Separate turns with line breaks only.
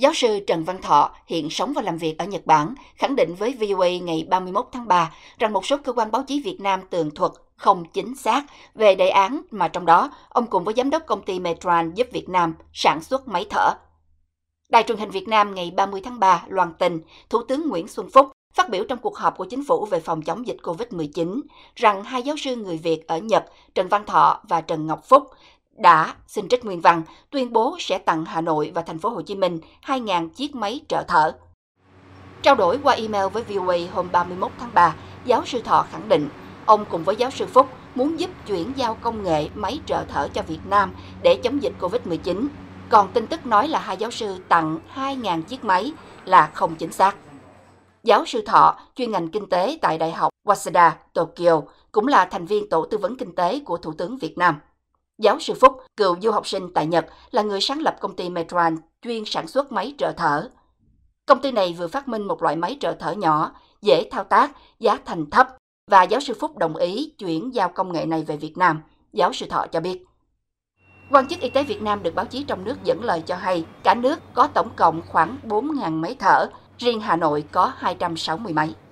Giáo sư Trần Văn Thọ, hiện sống và làm việc ở Nhật Bản, khẳng định với VOA ngày 31 tháng 3 rằng một số cơ quan báo chí Việt Nam tường thuật không chính xác về đề án mà trong đó ông cùng với giám đốc công ty Metran giúp Việt Nam sản xuất máy thở. Đài truyền hình Việt Nam ngày 30 tháng 3 loan tin Thủ tướng Nguyễn Xuân Phúc phát biểu trong cuộc họp của chính phủ về phòng chống dịch COVID-19 rằng hai giáo sư người Việt ở Nhật Trần Văn Thọ và Trần Ngọc Phúc đã xin trích nguyên văn tuyên bố sẽ tặng Hà Nội và thành phố Hồ Chí Minh 2.000 chiếc máy trợ thở. Trao đổi qua email với VOA hôm 31 tháng 3, giáo sư Thọ khẳng định ông cùng với giáo sư Phúc muốn giúp chuyển giao công nghệ máy trợ thở cho Việt Nam để chống dịch COVID-19. Còn tin tức nói là hai giáo sư tặng 2.000 chiếc máy là không chính xác. Giáo sư Thọ, chuyên ngành kinh tế tại Đại học Waseda, Tokyo, cũng là thành viên tổ tư vấn kinh tế của Thủ tướng Việt Nam. Giáo sư Phúc, cựu du học sinh tại Nhật, là người sáng lập công ty Metran chuyên sản xuất máy trợ thở. Công ty này vừa phát minh một loại máy trợ thở nhỏ, dễ thao tác, giá thành thấp và giáo sư Phúc đồng ý chuyển giao công nghệ này về Việt Nam, giáo sư Thọ cho biết. Quan chức y tế Việt Nam được báo chí trong nước dẫn lời cho hay, cả nước có tổng cộng khoảng 4.000 máy thở, riêng Hà Nội có 260 máy.